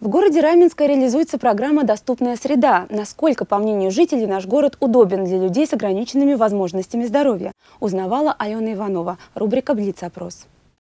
В городе Раменска реализуется программа «Доступная среда». Насколько, по мнению жителей, наш город удобен для людей с ограниченными возможностями здоровья, узнавала Алена Иванова. Рубрика «Блиц-опрос».